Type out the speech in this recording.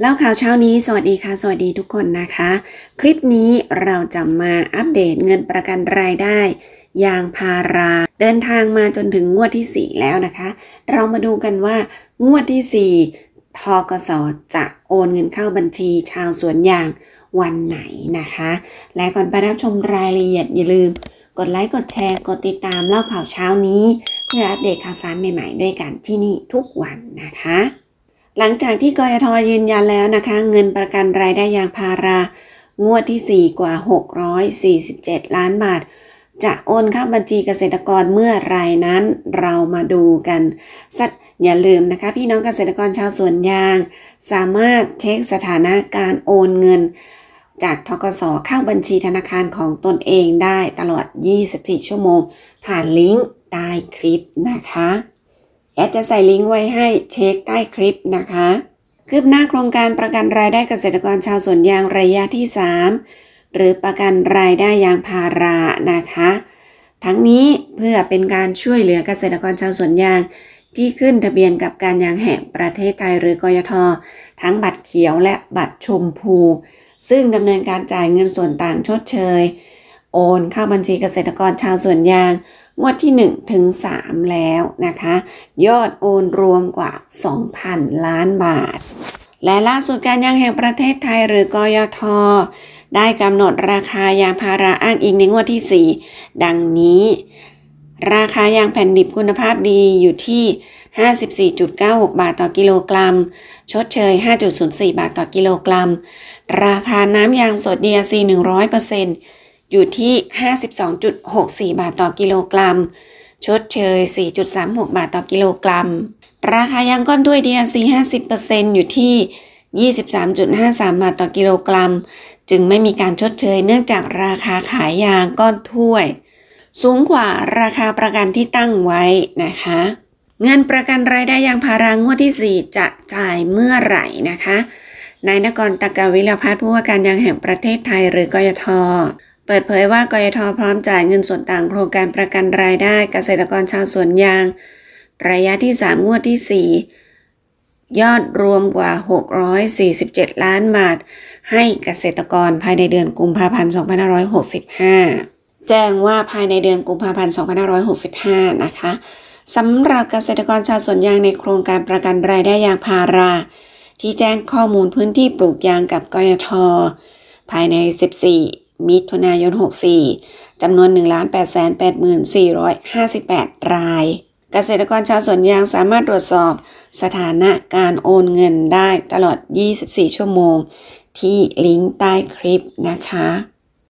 เล่าข่าวเช้านี้สวัสดีค่ะ สวัสดีทุกคนนะคะ คลิปนี้เราจะมาอัปเดตเงินประกันรายได้ยางพาราเดินทางมาจนถึงงวดที่ 4 แล้วนะคะ เรามาดูกันว่า งวดที่ 4 ทกสจะโอนเงินเข้าบัญชีชาวสวนยางวันไหนนะคะ และก่อนไปรับชมรายละเอียดอย่าลืม กดไลค์กดแชร์กดติดตามเล่าข่าวเช้านี้ เพื่ออัปเดตข่าวสารใหม่ ๆ ด้วยกันที่นี่ทุกวันนะคะหลังจากที่กยทยืนยันแล้วนะคะ เงินประกันรายได้ยางพารา งวดที่ 4 กว่า 647 ล้านบาท จะโอนเข้าบัญชีเกษตรกรเมื่อไรนั้นเรามาดูกัน สักอย่าลืมนะคะ พี่น้องเกษตรกรชาวสวนยาง สามารถเช็คสถานะการโอนเงิน จากทกสเข้าบัญชีธนาคารของตนเองได้ตลอด 24 ชั่วโมง ผ่านลิงก์ใต้คลิปนะคะแอดจะใส่ลิงก์ไว้ให้เช็คใต้คลิปนะคะคืบหน้าโครงการประกันรายได้เกษตรกรชาวสวนยางระยะที่ 3 หรือประกันรายได้ยางพารานะคะ ทั้งนี้เพื่อเป็นการช่วยเหลือเกษตรกรชาวสวนยาง ที่ขึ้นทะเบียนกับการยางแห่งประเทศไทยหรือกยททั้งบัตรเขียวและบัตรชมพูซึ่งดำเนินการจ่ายเงินส่วนต่างชดเชยโอนเข้าบัญชีเกษตรกรชาวสวนยางงวดที่1ถึง3แล้วนะคะ ยอดโอนรวมกว่า 2,000 ล้านบาท และล่าสุดการยางแห่งประเทศไทยหรือกยทได้กำหนดราคายางพาราอ้างอิงในงวดที่ 4 ดังนี้ ราคายางแผ่นดิบคุณภาพดีอยู่ที่ 54.96 บาทต่อกิโลกรัม ชดเชย 5.04 บาทต่อกิโลกรัม ราคาน้ำยางสดดีอซี100%อยู่ที่ 52.64 บาทต่อกิโลกรัม ชดเชย 4.36 บาทต่อกิโลกรัม ราคายางก้อนด้วยด DRC 50%อยู่ที่ 23.53บาทต่อกิโลกรัม จึงไม่มีการชดเชยเนื่องจากราคาขายยางก้อนถ้วย สูงกว่าราคาประกันที่ตั้งไว้นะคะ เงินประกันรายได้ยางพารางวดที่ 4 จะจ่ายเมื่อไหร่นะคะนายนกรตะกาวิลพัฒน์ผู้ว่าการยางแห่งประเทศไทยหรือกยทเปิดเผยว่ากยทพร้อมจ่ายเงินส่วนต่างโครงการประกันรายได้เกษตรกรชาวสวนยาง ระยะที่3งวดที่ 4 ยอดรวมกว่า 647 ล้านบาทให้เกษตรกรภายในเดือนกุมภาพันธ์2565 แจ้งว่าภายในเดือนกุมภาพันธ์2565นะคะสำหรับเกษตรกรชาวสวนยางในโครงการประกันรายได้ยางพารา ที่แจ้งข้อมูลพื้นที่ปลูกยางกับกยทภายใน 14มิถุนายน 64 จำนวน 1,884,58 ราย เกษตรกรชาวสวนยางสามารถตรวจสอบสถานะการโอนเงินได้ตลอด 24 ชั่วโมง ที่ลิงก์ใต้คลิปนะคะ